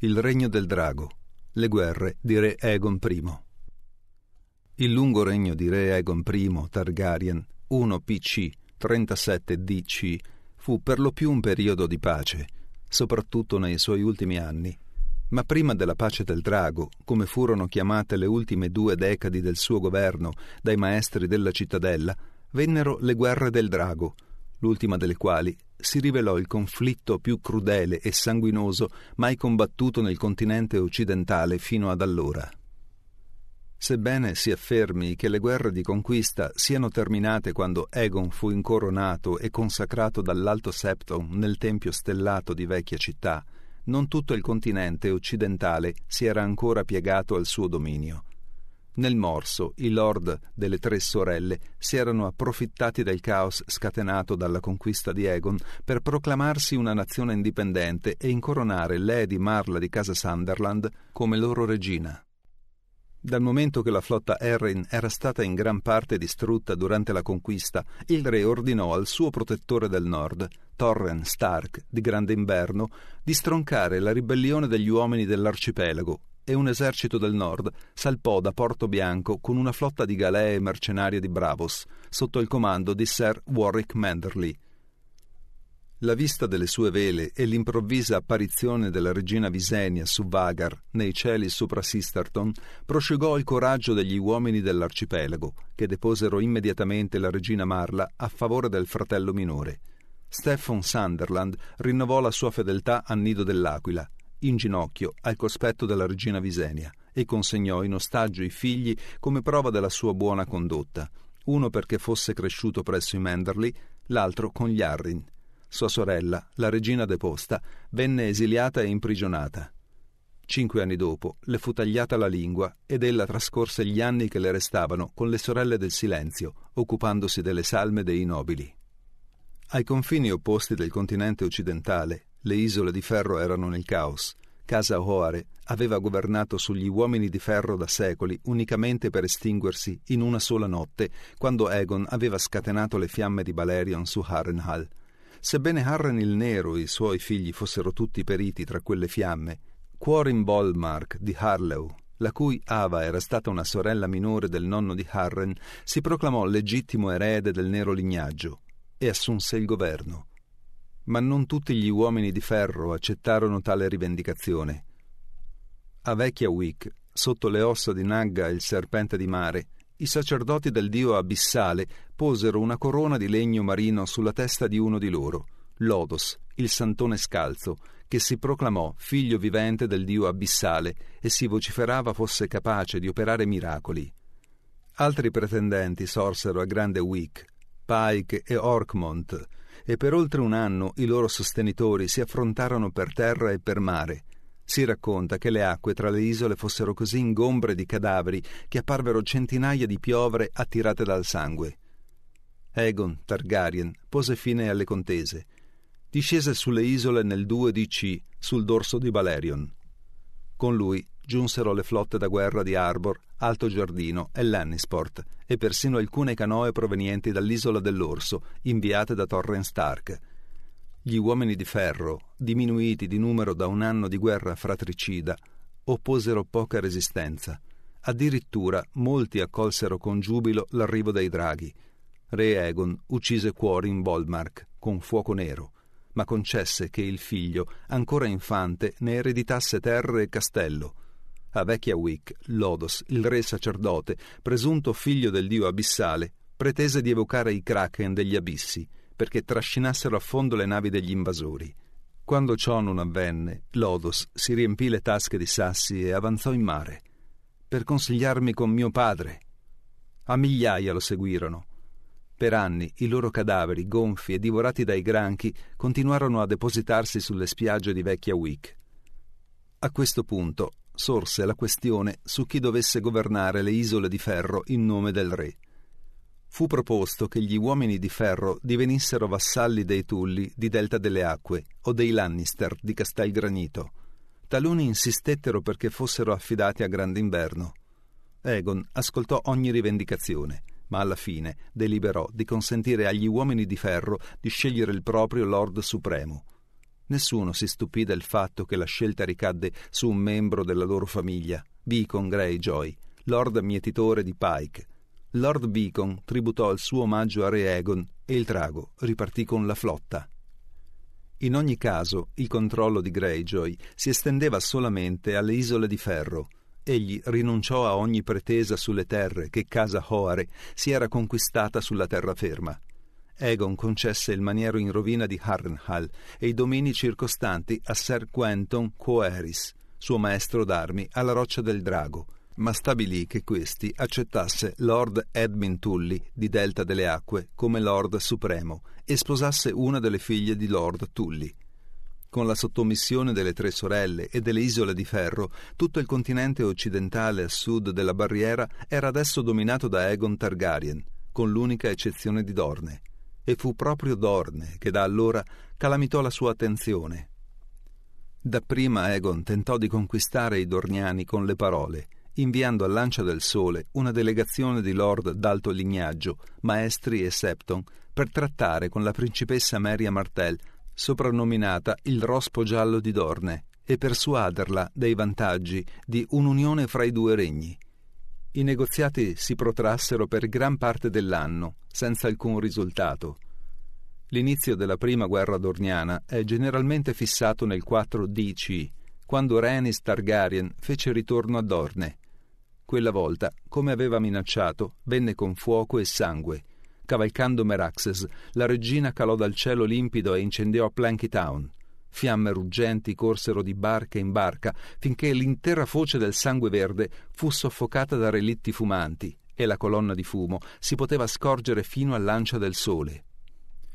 Il regno del drago. Le guerre di re Egon I. Il lungo regno di re Egon I Targaryen 1 PC 37 DC fu per lo più un periodo di pace, soprattutto nei suoi ultimi anni. Ma prima della pace del drago, come furono chiamate le ultime due decadi del suo governo dai maestri della cittadella, vennero le guerre del drago, l'ultima delle quali si rivelò il conflitto più crudele e sanguinoso mai combattuto nel continente occidentale fino ad allora. Sebbene si affermi che le guerre di conquista siano terminate quando Egon fu incoronato e consacrato dall'Alto Septon nel Tempio stellato di vecchia città, non tutto il continente occidentale si era ancora piegato al suo dominio. Nel morso, i lord delle tre sorelle si erano approfittati del caos scatenato dalla conquista di Egon per proclamarsi una nazione indipendente e incoronare Lady Marla di casa Sunderland come loro regina. Dal momento che la flotta Erin era stata in gran parte distrutta durante la conquista, il re ordinò al suo protettore del nord, Torren Stark, di Grande Inverno, di stroncare la ribellione degli uomini dell'arcipelago e un esercito del nord salpò da Porto Bianco con una flotta di galee mercenarie di Bravos, sotto il comando di Sir Warwick Manderley. La vista delle sue vele e l'improvvisa apparizione della regina Visenia su Vagar, nei cieli sopra Sisterton, prosciugò il coraggio degli uomini dell'arcipelago, che deposero immediatamente la regina Marla a favore del fratello minore. Stephen Sunderland rinnovò la sua fedeltà a Nido dell'Aquila in ginocchio al cospetto della regina Visenia e consegnò in ostaggio i figli come prova della sua buona condotta, uno perché fosse cresciuto presso i Menderley, l'altro con gli Arrin. Sua sorella, la regina deposta, venne esiliata e imprigionata. Cinque anni dopo le fu tagliata la lingua ed ella trascorse gli anni che le restavano con le sorelle del silenzio, occupandosi delle salme dei nobili. Ai confini opposti del continente occidentale le isole di ferro erano nel caos. Casa Hoare aveva governato sugli uomini di ferro da secoli unicamente per estinguersi in una sola notte, quando Egon aveva scatenato le fiamme di Balerion su Harrenhal. Sebbene Harren il Nero e i suoi figli fossero tutti periti tra quelle fiamme, Cuorin Bolmark di Harlow, la cui Ava era stata una sorella minore del nonno di Harren, si proclamò legittimo erede del nero lignaggio e assunse il governo ma non tutti gli uomini di ferro accettarono tale rivendicazione. A Vecchia Week, sotto le ossa di Nagga e il serpente di mare, i sacerdoti del dio abissale posero una corona di legno marino sulla testa di uno di loro, Lodos, il santone scalzo, che si proclamò figlio vivente del dio abissale e si vociferava fosse capace di operare miracoli. Altri pretendenti sorsero a grande Wick, Pike e Orkmont, e per oltre un anno i loro sostenitori si affrontarono per terra e per mare. Si racconta che le acque tra le isole fossero così ingombre di cadaveri che apparvero centinaia di piovre attirate dal sangue. Egon Targaryen pose fine alle contese. Discese sulle isole nel 2 DC sul dorso di Valerion. Con lui giunsero le flotte da guerra di Arbor, Alto Giardino e Lannisport e persino alcune canoe provenienti dall'isola dell'Orso, inviate da Torren Stark. Gli uomini di ferro, diminuiti di numero da un anno di guerra fratricida, opposero poca resistenza. Addirittura molti accolsero con giubilo l'arrivo dei draghi. Re Egon uccise Cuori in Volmark con fuoco nero ma concesse che il figlio, ancora infante, ne ereditasse terre e castello. A Vecchia Wick, Lodos, il re sacerdote, presunto figlio del dio abissale, pretese di evocare i kraken degli abissi perché trascinassero a fondo le navi degli invasori. Quando ciò non avvenne, Lodos si riempì le tasche di sassi e avanzò in mare per consigliarmi con mio padre. A migliaia lo seguirono. Per anni i loro cadaveri, gonfi e divorati dai granchi, continuarono a depositarsi sulle spiagge di Vecchia Wick. A questo punto sorse la questione su chi dovesse governare le isole di ferro in nome del re. Fu proposto che gli uomini di ferro divenissero vassalli dei Tulli di Delta delle Acque o dei Lannister di Castelgranito. Taluni insistettero perché fossero affidati a Grande Inverno. Egon ascoltò ogni rivendicazione, ma alla fine deliberò di consentire agli uomini di ferro di scegliere il proprio Lord Supremo Nessuno si stupì del fatto che la scelta ricadde su un membro della loro famiglia, Beacon Greyjoy, Lord Mietitore di Pike. Lord Beacon tributò il suo omaggio a Re Egon e il trago ripartì con la flotta. In ogni caso, il controllo di Greyjoy si estendeva solamente alle isole di ferro. Egli rinunciò a ogni pretesa sulle terre che Casa Hoare si era conquistata sulla terraferma. Egon concesse il maniero in rovina di Harrenhal e i domini circostanti a Sir Quentin Coeris, suo maestro d'armi, alla Roccia del Drago, ma stabilì che questi accettasse Lord Edmund Tully di Delta delle Acque come Lord Supremo e sposasse una delle figlie di Lord Tully. Con la sottomissione delle tre sorelle e delle isole di ferro, tutto il continente occidentale a sud della barriera era adesso dominato da Egon Targaryen, con l'unica eccezione di Dorne e fu proprio Dorne che da allora calamitò la sua attenzione. Dapprima Egon tentò di conquistare i Dorniani con le parole, inviando a Lancia del Sole una delegazione di lord d'alto lignaggio, maestri e septon, per trattare con la principessa Maria Martel, soprannominata il Rospo Giallo di Dorne, e persuaderla dei vantaggi di un'unione fra i due regni, i negoziati si protrassero per gran parte dell'anno, senza alcun risultato. L'inizio della prima guerra dorniana è generalmente fissato nel 4 DC, quando Rhaenys Targaryen fece ritorno a Dorne. Quella volta, come aveva minacciato, venne con fuoco e sangue. Cavalcando Meraxes, la regina calò dal cielo limpido e incendiò Planky Town. Fiamme ruggenti corsero di barca in barca finché l'intera foce del sangue verde fu soffocata da relitti fumanti e la colonna di fumo si poteva scorgere fino all'ancia del sole.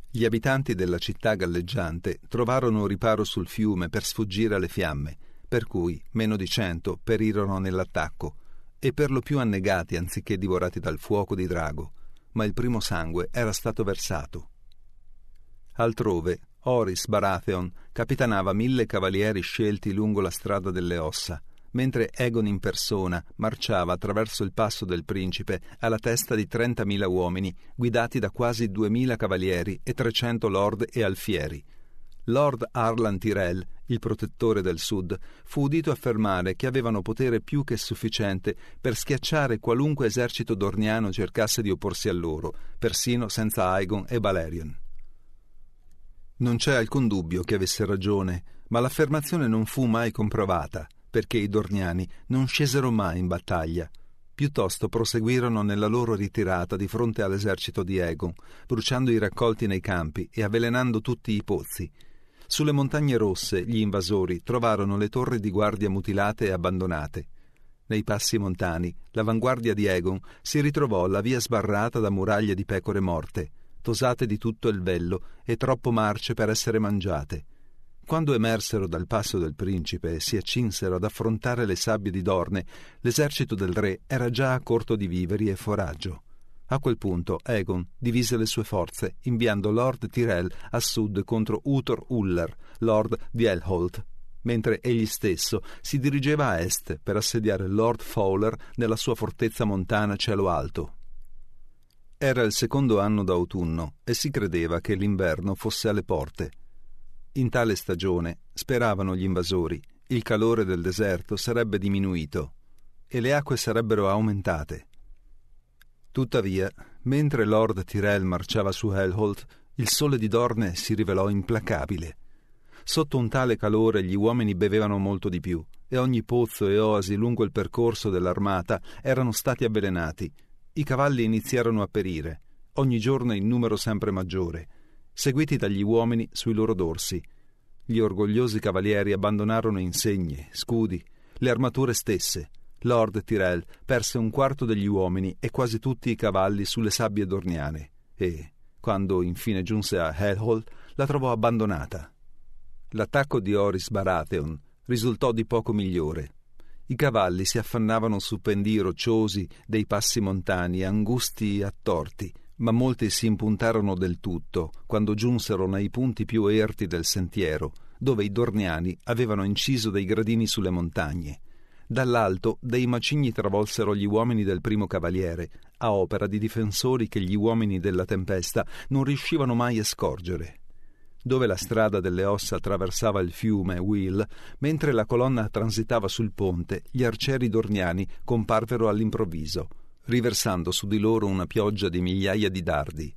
Gli abitanti della città galleggiante trovarono riparo sul fiume per sfuggire alle fiamme, per cui meno di cento perirono nell'attacco e per lo più annegati anziché divorati dal fuoco di drago, ma il primo sangue era stato versato. Altrove Oris Baratheon capitanava mille cavalieri scelti lungo la strada delle ossa, mentre Egon in persona marciava attraverso il passo del principe alla testa di 30.000 uomini, guidati da quasi 2.000 cavalieri e 300 lord e alfieri. Lord Arlan Tyrell, il protettore del sud, fu udito affermare che avevano potere più che sufficiente per schiacciare qualunque esercito dorniano cercasse di opporsi a loro, persino senza Aegon e Valerion. Non c'è alcun dubbio che avesse ragione, ma l'affermazione non fu mai comprovata, perché i Dorniani non scesero mai in battaglia. Piuttosto proseguirono nella loro ritirata di fronte all'esercito di Egon, bruciando i raccolti nei campi e avvelenando tutti i pozzi. Sulle montagne rosse gli invasori trovarono le torri di guardia mutilate e abbandonate. Nei passi montani, l'avanguardia di Egon si ritrovò alla via sbarrata da muraglie di pecore morte tosate di tutto il vello e troppo marce per essere mangiate. Quando emersero dal passo del principe e si accinsero ad affrontare le sabbie di Dorne, l'esercito del re era già a corto di viveri e foraggio. A quel punto Egon divise le sue forze, inviando Lord Tyrell a sud contro Uthor Uller, Lord di Elholt, mentre egli stesso si dirigeva a est per assediare Lord Fowler nella sua fortezza montana a cielo alto. Era il secondo anno d'autunno e si credeva che l'inverno fosse alle porte. In tale stagione, speravano gli invasori, il calore del deserto sarebbe diminuito e le acque sarebbero aumentate. Tuttavia, mentre Lord Tyrell marciava su Helholt, il sole di Dorne si rivelò implacabile. Sotto un tale calore gli uomini bevevano molto di più e ogni pozzo e oasi lungo il percorso dell'armata erano stati avvelenati i cavalli iniziarono a perire, ogni giorno in numero sempre maggiore, seguiti dagli uomini sui loro dorsi. Gli orgogliosi cavalieri abbandonarono insegne, scudi, le armature stesse. Lord Tyrell perse un quarto degli uomini e quasi tutti i cavalli sulle sabbie dorniane e, quando infine giunse a Hellhall, la trovò abbandonata. L'attacco di Oris Baratheon risultò di poco migliore. I cavalli si affannavano su pendii rocciosi dei passi montani, angusti e attorti, ma molti si impuntarono del tutto quando giunsero nei punti più erti del sentiero, dove i dorniani avevano inciso dei gradini sulle montagne. Dall'alto dei macigni travolsero gli uomini del primo cavaliere, a opera di difensori che gli uomini della tempesta non riuscivano mai a scorgere dove la strada delle ossa attraversava il fiume Will, mentre la colonna transitava sul ponte, gli arcieri dorniani comparvero all'improvviso, riversando su di loro una pioggia di migliaia di dardi.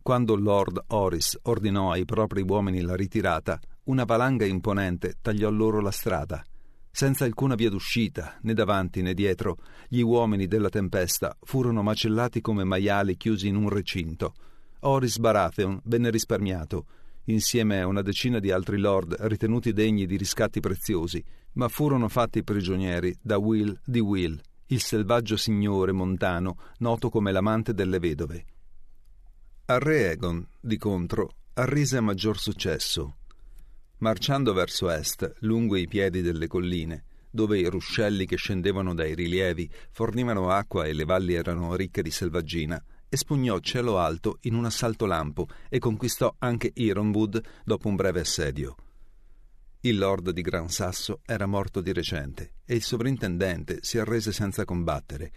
Quando Lord Horace ordinò ai propri uomini la ritirata, una valanga imponente tagliò loro la strada. Senza alcuna via d'uscita, né davanti né dietro, gli uomini della tempesta furono macellati come maiali chiusi in un recinto. Horace Baratheon venne risparmiato, insieme a una decina di altri lord ritenuti degni di riscatti preziosi, ma furono fatti prigionieri da Will di Will, il selvaggio signore montano noto come l'amante delle vedove. Al re Egon, di contro, arrise a maggior successo. Marciando verso est, lungo i piedi delle colline, dove i ruscelli che scendevano dai rilievi fornivano acqua e le valli erano ricche di selvaggina, espugnò Cielo Alto in un assalto lampo e conquistò anche Ironwood dopo un breve assedio. Il lord di Gran Sasso era morto di recente e il sovrintendente si arrese senza combattere.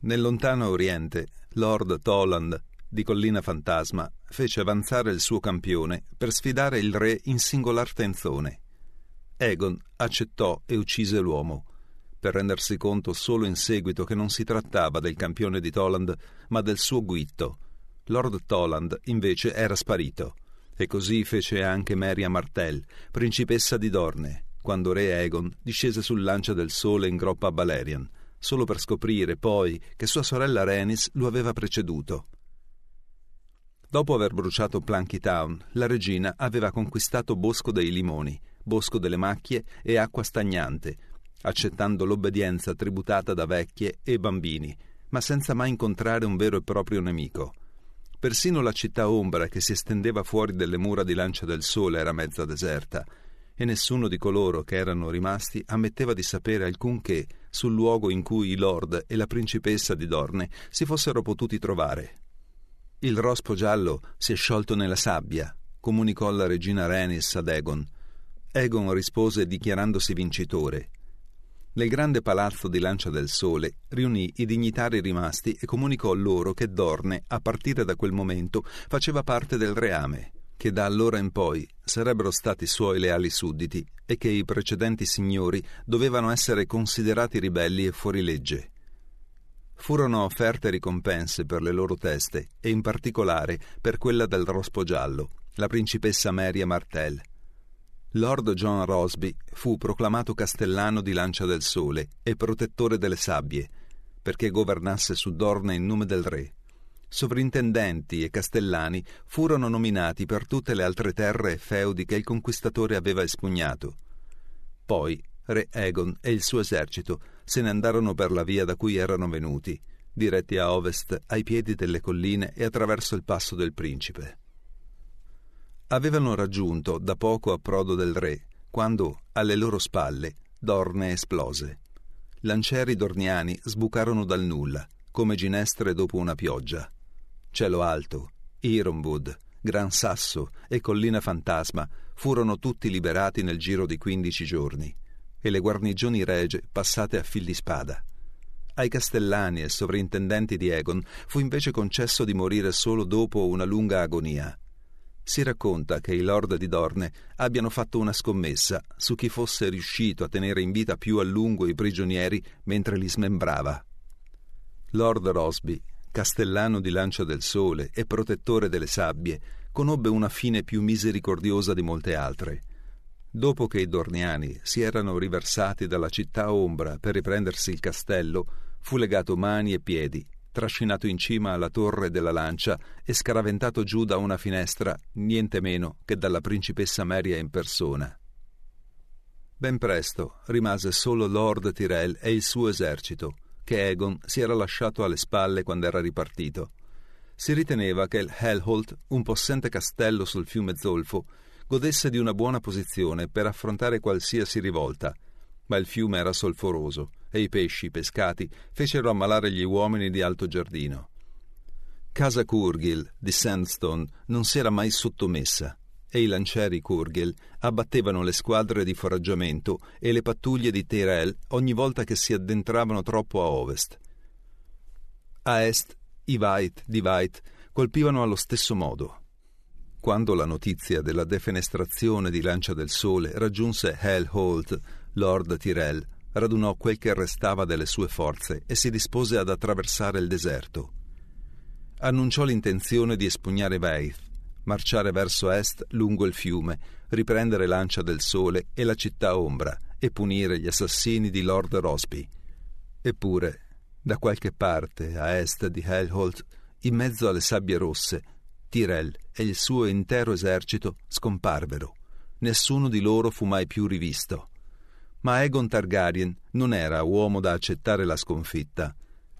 Nel lontano oriente, Lord Toland di Collina Fantasma fece avanzare il suo campione per sfidare il re in singolar tenzone. Egon accettò e uccise l'uomo per rendersi conto solo in seguito che non si trattava del campione di Toland, ma del suo guitto. Lord Toland invece era sparito. E così fece anche Maria Martel, principessa di Dorne, quando re Egon discese sul Lancia del Sole in groppa a Valerian, solo per scoprire poi che sua sorella Renis lo aveva preceduto. Dopo aver bruciato Planky Town, la regina aveva conquistato Bosco dei Limoni, Bosco delle Macchie e Acqua Stagnante, accettando l'obbedienza tributata da vecchie e bambini, ma senza mai incontrare un vero e proprio nemico. Persino la città ombra che si estendeva fuori delle mura di Lancia del Sole era mezza deserta, e nessuno di coloro che erano rimasti ammetteva di sapere alcunché sul luogo in cui i lord e la principessa di Dorne si fossero potuti trovare. Il rospo giallo si è sciolto nella sabbia, comunicò la regina Renis ad Egon. Egon rispose dichiarandosi vincitore nel grande palazzo di Lancia del Sole riunì i dignitari rimasti e comunicò loro che Dorne, a partire da quel momento, faceva parte del reame, che da allora in poi sarebbero stati suoi leali sudditi e che i precedenti signori dovevano essere considerati ribelli e fuorilegge. Furono offerte ricompense per le loro teste e in particolare per quella del Rospo Giallo, la principessa Maria Martel, Lord John Rosby fu proclamato castellano di Lancia del Sole e protettore delle sabbie, perché governasse su Dorne in nome del re. Sovrintendenti e castellani furono nominati per tutte le altre terre e feudi che il conquistatore aveva espugnato. Poi re Egon e il suo esercito se ne andarono per la via da cui erano venuti, diretti a ovest ai piedi delle colline e attraverso il passo del principe avevano raggiunto da poco approdo del re, quando, alle loro spalle, Dorne esplose. Lancieri dorniani sbucarono dal nulla, come ginestre dopo una pioggia. Cielo alto, Ironwood, Gran Sasso e Collina Fantasma furono tutti liberati nel giro di quindici giorni e le guarnigioni regie passate a fil di spada. Ai castellani e sovrintendenti di Egon fu invece concesso di morire solo dopo una lunga agonia si racconta che i lord di Dorne abbiano fatto una scommessa su chi fosse riuscito a tenere in vita più a lungo i prigionieri mentre li smembrava. Lord Rosby, castellano di Lancia del Sole e protettore delle sabbie, conobbe una fine più misericordiosa di molte altre. Dopo che i Dorniani si erano riversati dalla città ombra per riprendersi il castello, fu legato mani e piedi trascinato in cima alla torre della lancia e scaraventato giù da una finestra, niente meno che dalla principessa Maria in persona. Ben presto rimase solo Lord Tyrell e il suo esercito, che Egon si era lasciato alle spalle quando era ripartito. Si riteneva che il Helholt, un possente castello sul fiume Zolfo, godesse di una buona posizione per affrontare qualsiasi rivolta, ma il fiume era solforoso e i pesci pescati fecero ammalare gli uomini di Alto Giardino. Casa Kurgil di Sandstone non si era mai sottomessa e i lancieri Kurgil abbattevano le squadre di foraggiamento e le pattuglie di Tyrell ogni volta che si addentravano troppo a ovest. A est i Veit di Veit colpivano allo stesso modo. Quando la notizia della defenestrazione di Lancia del Sole raggiunse Hell Holt, Lord Tyrell radunò quel che restava delle sue forze e si dispose ad attraversare il deserto. Annunciò l'intenzione di espugnare Veith, marciare verso est lungo il fiume, riprendere l'Ancia del Sole e la città ombra e punire gli assassini di Lord Rosby. Eppure, da qualche parte, a est di Helholt, in mezzo alle sabbie rosse, Tyrell e il suo intero esercito scomparvero. Nessuno di loro fu mai più rivisto ma Egon Targaryen non era uomo da accettare la sconfitta.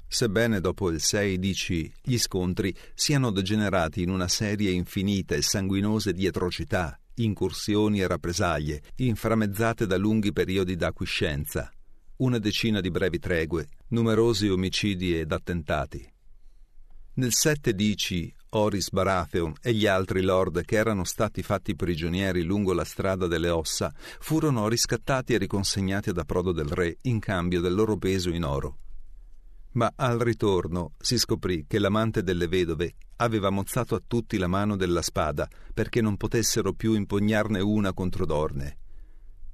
Sebbene dopo il 6 dici gli scontri siano degenerati in una serie infinita e sanguinose di atrocità, incursioni e rappresaglie, inframmezzate da lunghi periodi d'acquiescenza, una decina di brevi tregue, numerosi omicidi ed attentati. Nel 7 dici Oris Baratheon e gli altri lord che erano stati fatti prigionieri lungo la strada delle ossa furono riscattati e riconsegnati ad approdo del re in cambio del loro peso in oro. Ma al ritorno si scoprì che l'amante delle vedove aveva mozzato a tutti la mano della spada perché non potessero più impugnarne una contro Dorne.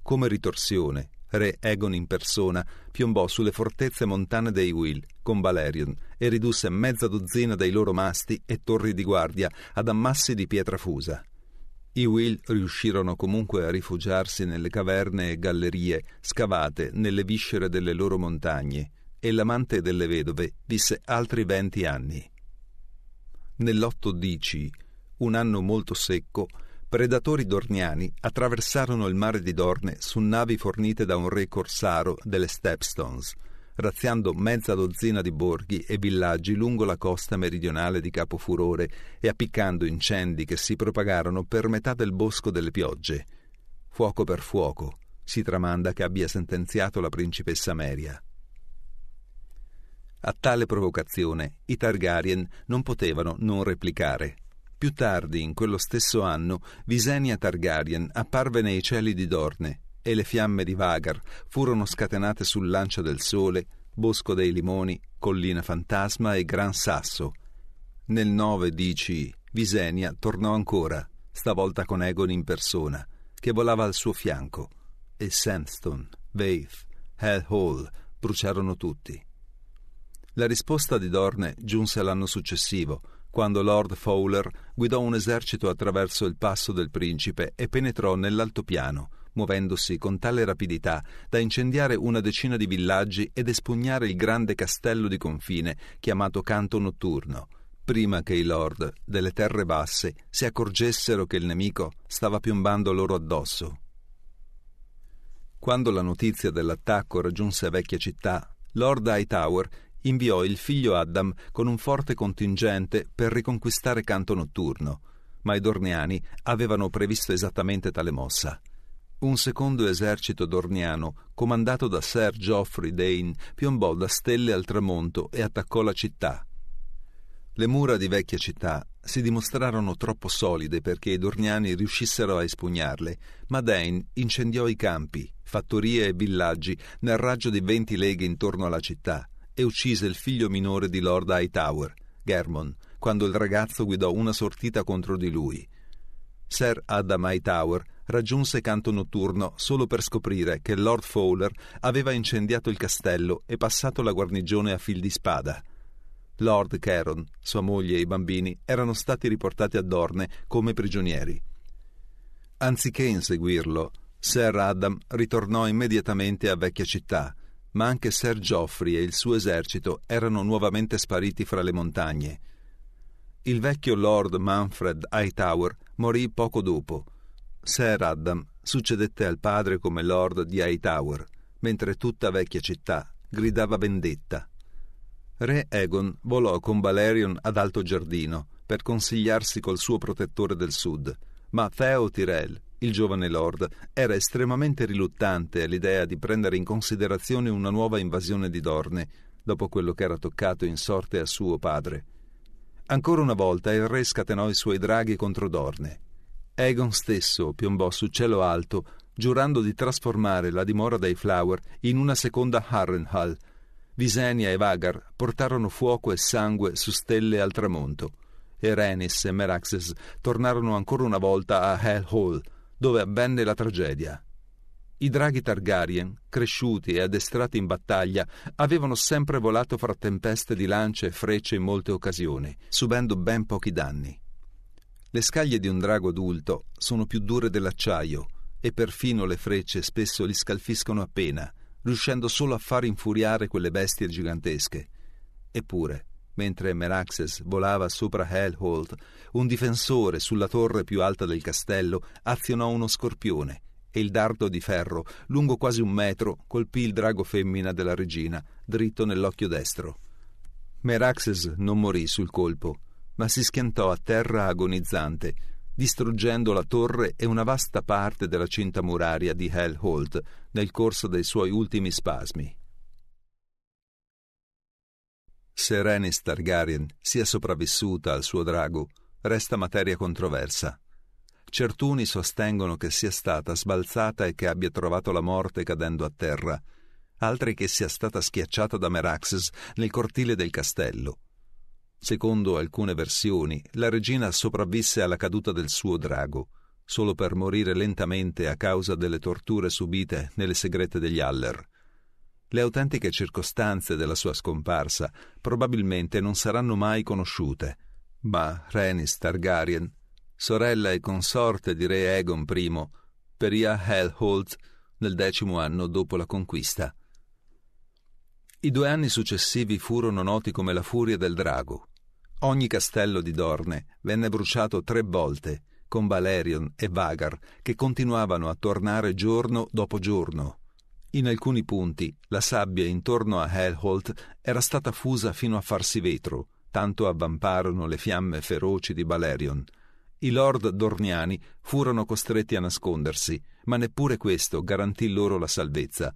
Come ritorsione, re Egon in persona, piombò sulle fortezze montane dei Will con Valerion e ridusse mezza dozzina dei loro masti e torri di guardia ad ammassi di pietra fusa. I Will riuscirono comunque a rifugiarsi nelle caverne e gallerie scavate nelle viscere delle loro montagne, e l'amante delle vedove visse altri venti anni. Nell'otto dici, un anno molto secco, predatori dorniani attraversarono il mare di Dorne su navi fornite da un re corsaro delle Stepstones, razziando mezza dozzina di borghi e villaggi lungo la costa meridionale di Capofurore e appiccando incendi che si propagarono per metà del bosco delle piogge. Fuoco per fuoco si tramanda che abbia sentenziato la principessa Meria. A tale provocazione i Targaryen non potevano non replicare. Più tardi, in quello stesso anno, Visenya Targaryen apparve nei cieli di Dorne e le fiamme di Vagar furono scatenate sul lancio del sole, Bosco dei Limoni, Collina Fantasma e Gran Sasso. Nel 9 DC Visenya tornò ancora, stavolta con Egon in persona, che volava al suo fianco, e Sandstone, Vaith, Hell Hall bruciarono tutti. La risposta di Dorne giunse l'anno successivo, quando Lord Fowler guidò un esercito attraverso il passo del principe e penetrò nell'altopiano, muovendosi con tale rapidità da incendiare una decina di villaggi ed espugnare il grande castello di confine chiamato Canto Notturno, prima che i lord delle terre basse si accorgessero che il nemico stava piombando loro addosso. Quando la notizia dell'attacco raggiunse la vecchia città, Lord Hightower inviò il figlio Adam con un forte contingente per riconquistare Canto Notturno, ma i Dorniani avevano previsto esattamente tale mossa. Un secondo esercito dorniano, comandato da Sir Geoffrey Dane, piombò da stelle al tramonto e attaccò la città. Le mura di vecchia città si dimostrarono troppo solide perché i Dorniani riuscissero a espugnarle, ma Dane incendiò i campi, fattorie e villaggi nel raggio di venti leghe intorno alla città e uccise il figlio minore di Lord Hightower, Germon, quando il ragazzo guidò una sortita contro di lui. Sir Adam Hightower raggiunse Canto Notturno solo per scoprire che Lord Fowler aveva incendiato il castello e passato la guarnigione a fil di spada. Lord Caron, sua moglie e i bambini erano stati riportati a Dorne come prigionieri. Anziché inseguirlo, Sir Adam ritornò immediatamente a Vecchia Città, ma anche Sir Geoffrey e il suo esercito erano nuovamente spariti fra le montagne. Il vecchio Lord Manfred Hightower morì poco dopo. Sir Adam succedette al padre come Lord di Hightower, mentre tutta vecchia città gridava vendetta. Re Egon volò con Valerion ad Alto Giardino per consigliarsi col suo protettore del sud, ma Theo Tyrell il giovane lord era estremamente riluttante all'idea di prendere in considerazione una nuova invasione di Dorne, dopo quello che era toccato in sorte a suo padre. Ancora una volta il re scatenò i suoi draghi contro Dorne. Egon stesso piombò su cielo alto, giurando di trasformare la dimora dei Flower in una seconda Harrenhal. Visenya e Vagar portarono fuoco e sangue su stelle al tramonto. E Renis e Meraxes tornarono ancora una volta a Hell Hall, dove avvenne la tragedia. I draghi Targaryen, cresciuti e addestrati in battaglia, avevano sempre volato fra tempeste di lance e frecce in molte occasioni, subendo ben pochi danni. Le scaglie di un drago adulto sono più dure dell'acciaio e perfino le frecce spesso li scalfiscono appena, riuscendo solo a far infuriare quelle bestie gigantesche. Eppure, Mentre Meraxes volava sopra Helhold, un difensore sulla torre più alta del castello azionò uno scorpione e il dardo di ferro, lungo quasi un metro, colpì il drago femmina della regina, dritto nell'occhio destro. Meraxes non morì sul colpo, ma si schiantò a terra agonizzante, distruggendo la torre e una vasta parte della cinta muraria di Helhold nel corso dei suoi ultimi spasmi. Se Rhaenys Targaryen sia sopravvissuta al suo drago resta materia controversa. Certuni sostengono che sia stata sbalzata e che abbia trovato la morte cadendo a terra, altri che sia stata schiacciata da Meraxes nel cortile del castello. Secondo alcune versioni, la regina sopravvisse alla caduta del suo drago, solo per morire lentamente a causa delle torture subite nelle segrete degli Aller. Le autentiche circostanze della sua scomparsa probabilmente non saranno mai conosciute, ma Renis Targaryen, sorella e consorte di re Egon I, perì a Helholt nel decimo anno dopo la conquista. I due anni successivi furono noti come la furia del drago. Ogni castello di Dorne venne bruciato tre volte, con Valerion e Vagar che continuavano a tornare giorno dopo giorno. In alcuni punti la sabbia intorno a Helholt era stata fusa fino a farsi vetro, tanto avvamparono le fiamme feroci di Balerion. I lord dorniani furono costretti a nascondersi, ma neppure questo garantì loro la salvezza.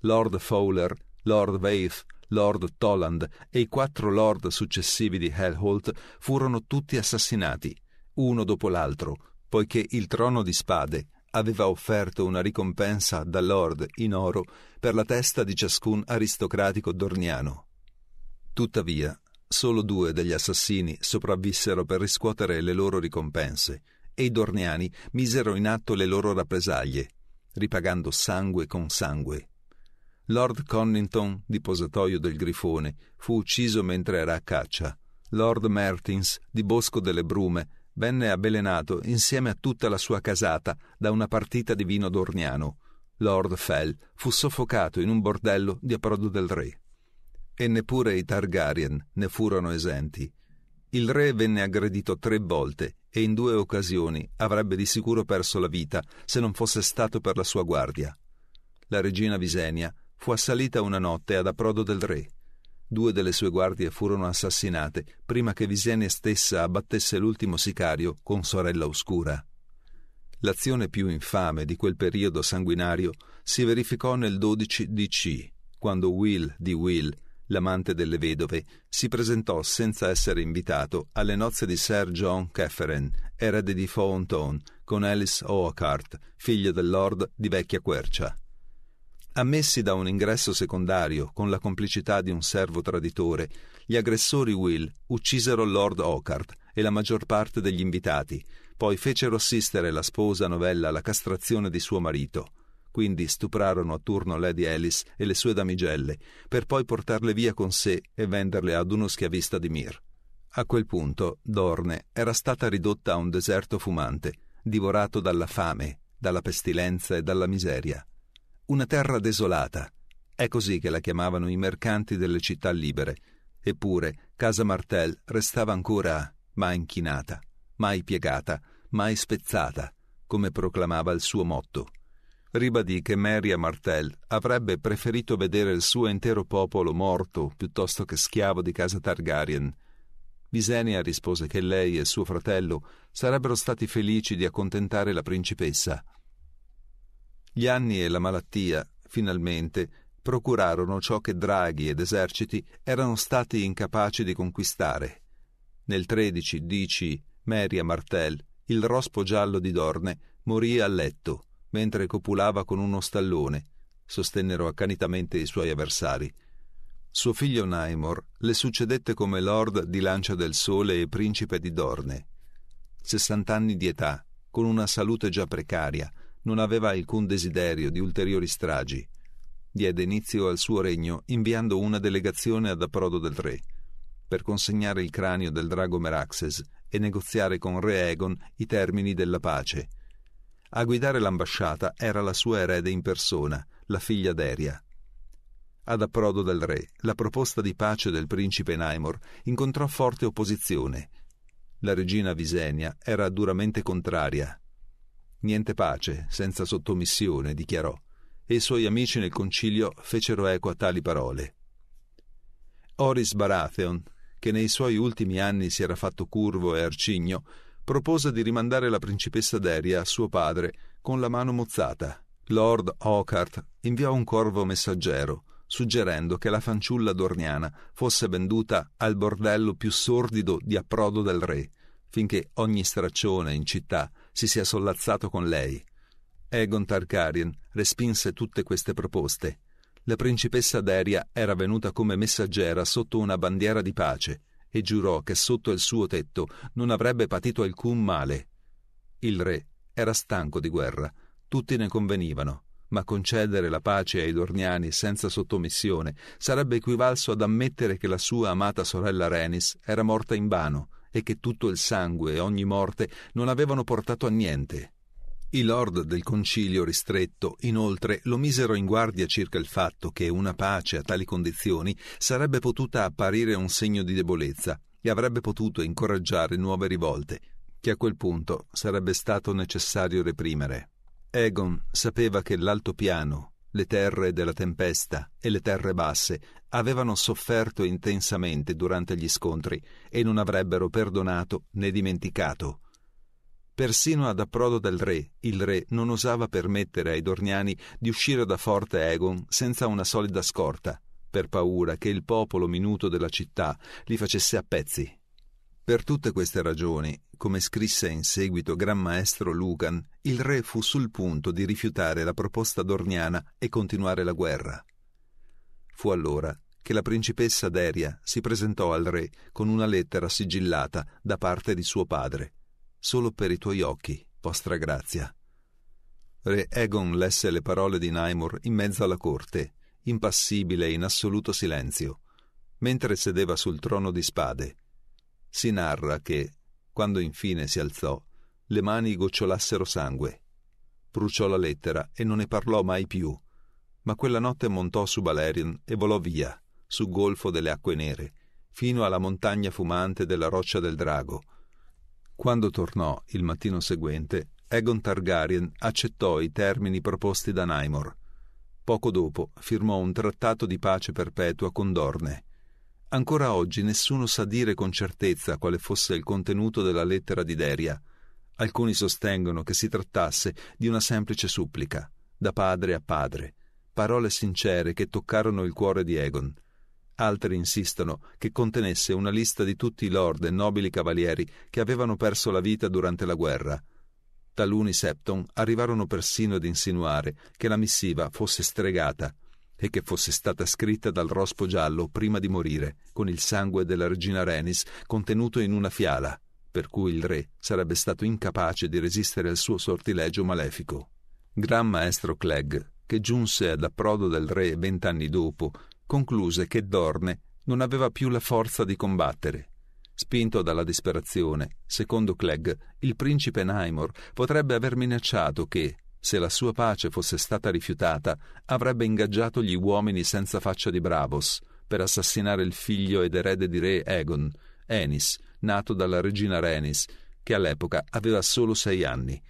Lord Fowler, Lord Waith, Lord Toland e i quattro lord successivi di Helholt furono tutti assassinati, uno dopo l'altro, poiché il trono di spade aveva offerto una ricompensa da Lord in oro per la testa di ciascun aristocratico dorniano. Tuttavia, solo due degli assassini sopravvissero per riscuotere le loro ricompense e i dorniani misero in atto le loro rappresaglie, ripagando sangue con sangue. Lord Connington, di posatoio del Grifone, fu ucciso mentre era a caccia. Lord Mertins, di Bosco delle Brume, venne avvelenato insieme a tutta la sua casata da una partita di vino d'Orniano. Lord Fell fu soffocato in un bordello di approdo del re. E neppure i Targaryen ne furono esenti. Il re venne aggredito tre volte e in due occasioni avrebbe di sicuro perso la vita se non fosse stato per la sua guardia. La regina Visenia fu assalita una notte ad approdo del re Due delle sue guardie furono assassinate prima che Visene stessa abbattesse l'ultimo sicario con Sorella Oscura. L'azione più infame di quel periodo sanguinario si verificò nel 12 DC, quando Will di Will, l'amante delle vedove, si presentò senza essere invitato alle nozze di Sir John Cafferen, erede di Fountain, con Alice Oakhart, figlia del Lord di vecchia quercia. Ammessi da un ingresso secondario, con la complicità di un servo traditore, gli aggressori Will uccisero Lord Ockart e la maggior parte degli invitati, poi fecero assistere la sposa novella alla castrazione di suo marito. Quindi stuprarono a turno Lady Alice e le sue damigelle, per poi portarle via con sé e venderle ad uno schiavista di Mir. A quel punto Dorne era stata ridotta a un deserto fumante, divorato dalla fame, dalla pestilenza e dalla miseria una terra desolata. È così che la chiamavano i mercanti delle città libere. Eppure Casa Martel restava ancora mai inchinata, mai piegata, mai spezzata, come proclamava il suo motto. Ribadì che Maria Martel avrebbe preferito vedere il suo intero popolo morto piuttosto che schiavo di casa Targaryen. Visenia rispose che lei e suo fratello sarebbero stati felici di accontentare la principessa, gli anni e la malattia, finalmente, procurarono ciò che draghi ed eserciti erano stati incapaci di conquistare. Nel 13 dici Maria Martel, il rospo giallo di Dorne, morì a letto, mentre copulava con uno stallone, sostennero accanitamente i suoi avversari. Suo figlio Naimor le succedette come lord di Lancia del Sole e principe di Dorne. Sessant'anni di età, con una salute già precaria, non aveva alcun desiderio di ulteriori stragi. Diede inizio al suo regno inviando una delegazione ad approdo del re, per consegnare il cranio del drago Meraxes e negoziare con re Egon i termini della pace. A guidare l'ambasciata era la sua erede in persona, la figlia d'Eria. Ad approdo del re, la proposta di pace del principe Naimor incontrò forte opposizione. La regina Visenia era duramente contraria, Niente pace, senza sottomissione, dichiarò, e i suoi amici nel concilio fecero eco a tali parole. Oris Baratheon, che nei suoi ultimi anni si era fatto curvo e arcigno, propose di rimandare la principessa Deria a suo padre con la mano mozzata. Lord Hocart inviò un corvo messaggero, suggerendo che la fanciulla dorniana fosse venduta al bordello più sordido di approdo del re, finché ogni straccione in città si sia sollazzato con lei. Egon Tarkarien respinse tutte queste proposte. La principessa Daria era venuta come messaggera sotto una bandiera di pace e giurò che sotto il suo tetto non avrebbe patito alcun male. Il re era stanco di guerra, tutti ne convenivano, ma concedere la pace ai Dorniani senza sottomissione sarebbe equivalso ad ammettere che la sua amata sorella Renis era morta invano e che tutto il sangue e ogni morte non avevano portato a niente. I lord del concilio ristretto, inoltre, lo misero in guardia circa il fatto che una pace a tali condizioni sarebbe potuta apparire un segno di debolezza e avrebbe potuto incoraggiare nuove rivolte, che a quel punto sarebbe stato necessario reprimere. Egon sapeva che l'altopiano, le terre della tempesta e le terre basse avevano sofferto intensamente durante gli scontri e non avrebbero perdonato né dimenticato. Persino ad approdo del re, il re non osava permettere ai Dorniani di uscire da Forte Egon senza una solida scorta, per paura che il popolo minuto della città li facesse a pezzi. Per tutte queste ragioni, come scrisse in seguito Gran Maestro Lucan, il re fu sul punto di rifiutare la proposta dorniana e continuare la guerra. Fu allora che la principessa Deria si presentò al re con una lettera sigillata da parte di suo padre. Solo per i tuoi occhi, vostra grazia. Re Egon lesse le parole di Naimur in mezzo alla corte, impassibile e in assoluto silenzio, mentre sedeva sul trono di spade si narra che, quando infine si alzò, le mani gocciolassero sangue. Bruciò la lettera e non ne parlò mai più, ma quella notte montò su Valerian e volò via, sul golfo delle acque nere, fino alla montagna fumante della roccia del drago. Quando tornò il mattino seguente, Egon Targaryen accettò i termini proposti da Naimor. Poco dopo firmò un trattato di pace perpetua con Dorne. Ancora oggi nessuno sa dire con certezza quale fosse il contenuto della lettera di Deria. Alcuni sostengono che si trattasse di una semplice supplica, da padre a padre, parole sincere che toccarono il cuore di Egon. Altri insistono che contenesse una lista di tutti i lord e nobili cavalieri che avevano perso la vita durante la guerra. Taluni Septon arrivarono persino ad insinuare che la missiva fosse stregata e che fosse stata scritta dal rospo giallo prima di morire, con il sangue della regina Renis contenuto in una fiala, per cui il re sarebbe stato incapace di resistere al suo sortilegio malefico. Gran maestro Clegg, che giunse ad approdo del re vent'anni dopo, concluse che Dorne non aveva più la forza di combattere. Spinto dalla disperazione, secondo Clegg, il principe Naimor potrebbe aver minacciato che, se la sua pace fosse stata rifiutata, avrebbe ingaggiato gli uomini senza faccia di Bravos per assassinare il figlio ed erede di re Egon, Enis, nato dalla regina Renis, che all'epoca aveva solo sei anni.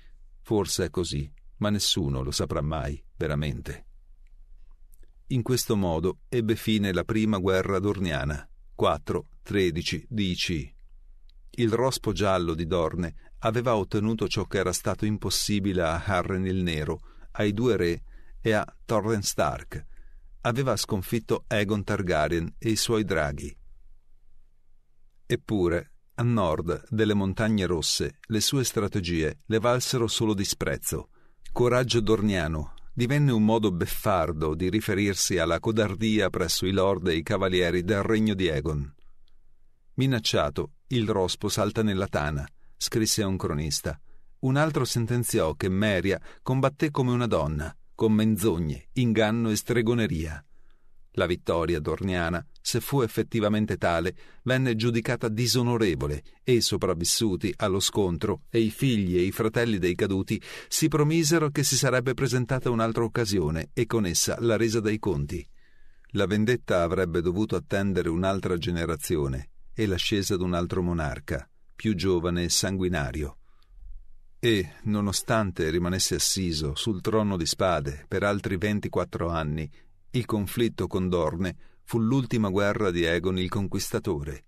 Forse è così, ma nessuno lo saprà mai, veramente. In questo modo ebbe fine la prima guerra dorniana, 4-13 DC. Il rospo giallo di Dorne aveva ottenuto ciò che era stato impossibile a Harren il Nero, ai due re e a Torren Stark. Aveva sconfitto Egon Targaryen e i suoi draghi. Eppure, a nord delle montagne rosse, le sue strategie le valsero solo disprezzo. Coraggio dorniano divenne un modo beffardo di riferirsi alla codardia presso i lord e i cavalieri del regno di Egon. Minacciato, il rospo salta nella tana scrisse un cronista. Un altro sentenziò che Meria combatté come una donna, con menzogne, inganno e stregoneria. La vittoria dorniana, se fu effettivamente tale, venne giudicata disonorevole e i sopravvissuti allo scontro e i figli e i fratelli dei caduti si promisero che si sarebbe presentata un'altra occasione e con essa la resa dei conti. La vendetta avrebbe dovuto attendere un'altra generazione e l'ascesa d'un altro monarca più giovane e sanguinario. E, nonostante rimanesse assiso sul trono di spade per altri 24 anni, il conflitto con Dorne fu l'ultima guerra di Egon il Conquistatore,